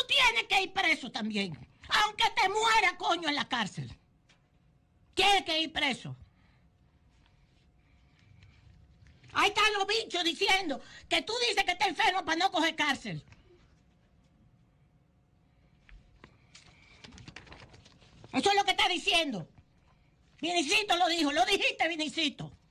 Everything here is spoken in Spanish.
tú tienes que ir preso también. Aunque te muera, coño, en la cárcel. Tienes que ir preso. Ahí están los bichos diciendo que tú dices que estás enfermo para no coger cárcel. Eso es lo que está diciendo. Vinicito lo dijo, lo dijiste, Vinicito.